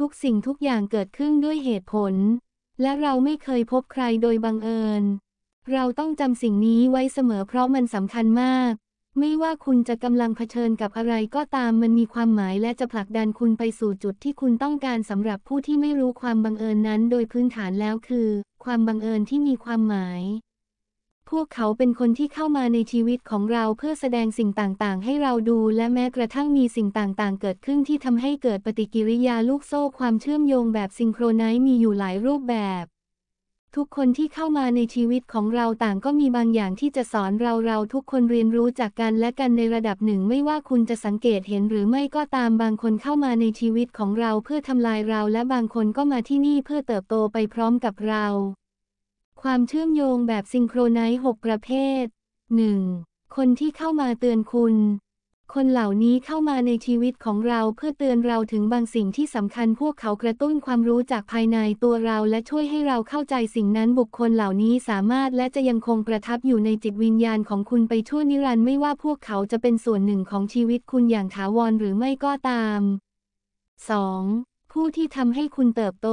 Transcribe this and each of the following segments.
ทุกสิ่งทุกอย่างเกิดขึ้นด้วยเหตุผล และเราไม่เคยพบใครโดยบังเอิญ เราต้องจำสิ่งนี้ไว้เสมอเพราะมันสำคัญมาก ไม่ว่าคุณจะกำลังเผชิญกับอะไรก็ตามมันมีความหมายและจะผลักดันคุณไปสู่จุดที่คุณต้องการสำหรับผู้ที่ไม่รู้ความบังเอิญนั้น โดยพื้นฐานแล้วคือ ความบังเอิญที่มีความหมายพวกเขาเป็นคนที่เข้ามาในชีวิตของเราเพื่อแสดงสิ่งต่างๆให้เราดู และแม้กระทั่งมีสิ่งต่างๆเกิดขึ้นที่ทำให้เกิดปฏิกิริยาลูกโซ่ความเชื่อมโยงแบบซิงโครไนซ์มีอยู่หลายรูปแบบ ทุกคนที่เข้ามาในชีวิตของเราต่างก็มีบางอย่างที่จะสอนเราเราทุกคนเรียนรู้จากกันและกันในระดับหนึ่งไม่ว่าคุณจะสังเกตเห็นหรือไม่ก็ตามบางคนเข้ามาในชีวิตของเราเพื่อทำลายเราและบางคนก็มาที่นี่เพื่อเติบโตไปพร้อมกับเราความเชื่อมโยงแบบซิงโครไนซ์6ประเภท 1. คนที่เข้ามาเตือนคุณ คนเหล่านี้เข้ามาในชีวิตของเราเพื่อเตือนเราถึงบางสิ่งที่สำคัญพวกเขากระตุ้นความรู้จากภายในตัวเราและช่วยให้เราเข้าใจสิ่งนั้นบุคคลเหล่านี้สามารถและจะยังคงประทับอยู่ในจิตวิญญาณของคุณไปชั่วนิรันดร์ไม่ว่าพวกเขาจะเป็นส่วนหนึ่งของชีวิตคุณอย่างถาวรหรือไม่ก็ตาม 2. ผู้ที่ทำให้คุณเติบโต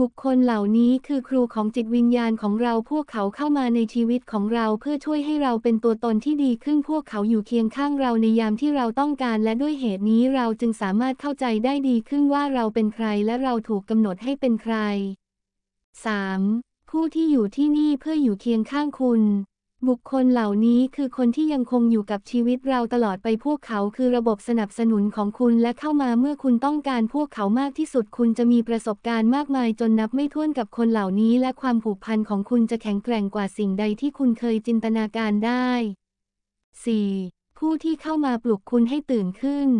บุคคลเหล่านี้คือครูของจิตวิญญาณของเราพวกเขาเข้ามาในชีวิตของเราเพื่อช่วยให้เราเป็นตัวตนที่ดีขึ้น พวกเขาอยู่เคียงข้างเราในยามที่เราต้องการ และด้วยเหตุนี้เราจึงสามารถเข้าใจได้ดีขึ้นว่าเราเป็นใคร และเราถูกกำหนดให้เป็นใคร 3. ผู้ที่อยู่ที่นี่เพื่ออยู่เคียงข้างคุณบุคคลเหล่านี้คือคนที่ยังคงอยู่กับชีวิตเราตลอดไปพวกเขาคือระบบสนับสนุนของคุณและเข้ามาเมื่อคุณต้องการพวกเขามากที่สุดคุณจะมีประสบการณ์มากมายจนนับไม่ถ้วนกับคนเหล่านี้ และความผูกพันของคุณจะแข็งแกร่งกว่าสิ่งใดที่คุณเคยจินตนาการได้ 4. ผู้ที่เข้ามาปลุกคุณให้ตื่นขึ้น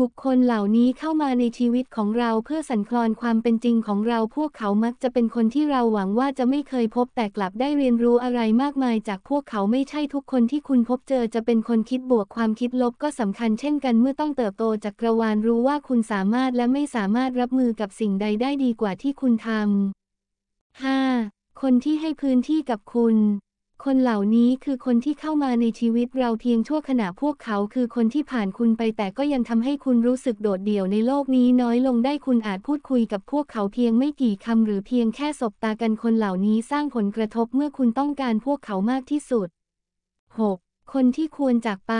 บุคคลเหล่านี้เข้ามาในชีวิตของเราเพื่อสั่นคลอนความเป็นจริงของเราพวกเขามักจะเป็นคนที่เราหวังว่าจะไม่เคยพบแต่กลับได้เรียนรู้อะไรมากมาย จากพวกเขาไม่ใช่ทุกคนที่คุณพบเจอจะเป็นคนคิดบวกความคิดลบก็สำคัญเช่นกัน เมื่อต้องเติบโตจากกระวานรู้ว่าคุณสามารถและไม่สามารถรับมือกับสิ่งใดได้ดีกว่าที่คุณทำ 5. คนที่ให้พื้นที่กับคุณคนเหล่านี้คือคนที่เข้ามาในชีวิตเราเพียงชั่วขณะพวกเขาคือคนที่ผ่านคุณไปแต่ก็ยังทำให้คุณรู้สึกโดดเดี่ยวในโลกนี้น้อยลงได้คุณอาจพูดคุยกับพวกเขาเพียงไม่กี่คำหรือเพียงแค่สบตากันคนเหล่านี้ สร้างผลกระทบเมื่อคุณต้องการพวกเขามากที่สุด 6. คนที่ควรจากไป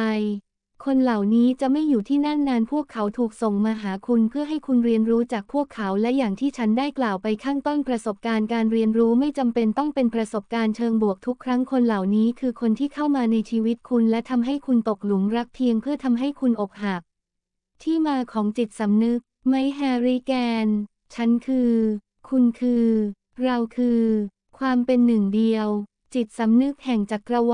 คนเหล่านี้จะไม่อยู่ที่นั่นนานพวกเขาถูกส่งมาหาคุณเพื่อให้คุณเรียนรู้จากพวกเขาและอย่างที่ฉันได้กล่าวไปข้างต้นประสบการณ์การเรียนรู้ไม่จำเป็นต้องเป็นประสบการณ์เชิงบวกทุกครั้งคนเหล่านี้คือคนที่เข้ามาในชีวิตคุณ และทำให้คุณตกหลุมรักเพียงเพื่อทำให้คุณอกหักที่มาของจิตสำนึก ไมแฮร์รี่แกน ฉันคือ คุณคือ เราคือ ความเป็นหนึ่งเดียว จิตสำนึกแห่งจักรวาล